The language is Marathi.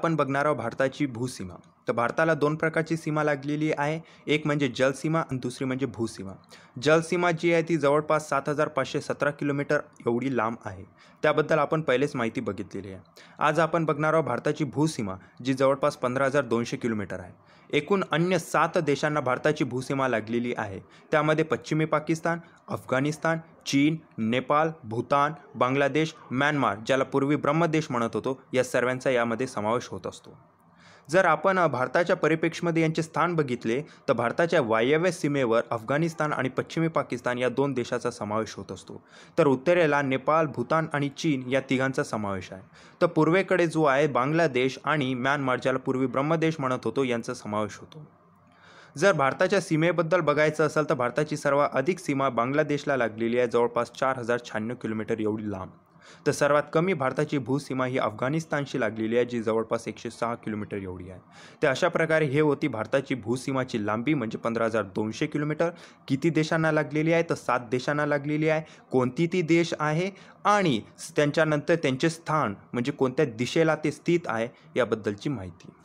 आपण बघणार आहोत भारताची भूसीमा तर भारताला दोन प्रकारची सीमा लागलेली आहे एक म्हणजे जलसीमा आणि दुसरी म्हणजे भूसीमा जलसीमा जी आहे ती जवळपास सात हजार पाचशे सतरा किलोमीटर एवढी लांब आहे त्याबद्दल आपण पहिलेच माहिती बघितलेली आहे आज आपण बघणार आहोत भारताची भूसीमा जी जवळपास पंधरा हजार दोनशे किलोमीटर आहे एकूण अन्य सात देशांना भारताची भूसीमा लागलेली आहे त्यामध्ये पश्चिमी पाकिस्तान अफगाणिस्तान चीन नेपाळ भूतान बांगलादेश म्यानमार ज्याला पूर्वी ब्रह्मदेश म्हणत होतो या सर्वांचा यामध्ये समावेश होत असतो जर आपण भारताच्या परिपेक्षमध्ये यांचे स्थान बघितले तर भारताच्या वायव्य सीमेवर अफगाणिस्तान आणि पश्चिमी पाकिस्तान या दोन देशाचा समावेश होत असतो तर उत्तरेला नेपाळ भूतान आणि चीन या तिघांचा समावेश आहे तर पूर्वेकडे जो आहे बांगलादेश आणि म्यानमार ज्याला पूर्वी ब्रह्मदेश म्हणत होतो यांचा समावेश होतो जर भारताच्या सीमेबद्दल बघायचं असेल तर भारताची सर्वात अधिक सीमा बांगलादेशला लागलेली आहे जवळपास चार हजार शहाण्णव किलोमीटर एवढी लांब तर सर्वात कमी भारताची भूसीमा ही अफगाणिस्तानशी लागलेली आहे जी जवळपास एकशे सहा किलोमीटर एवढी आहे तर अशा प्रकारे हे होती भारताची भूसीमाची लांबी म्हणजे पंधरा हजार दोनशे किलोमीटर किती देशांना लागलेली आहे तर सात देशांना लागलेली आहे कोणती ती देश आहे आणि त्यांच्यानंतर त्यांचे स्थान म्हणजे कोणत्या दिशेला ते स्थित आहे याबद्दलची माहिती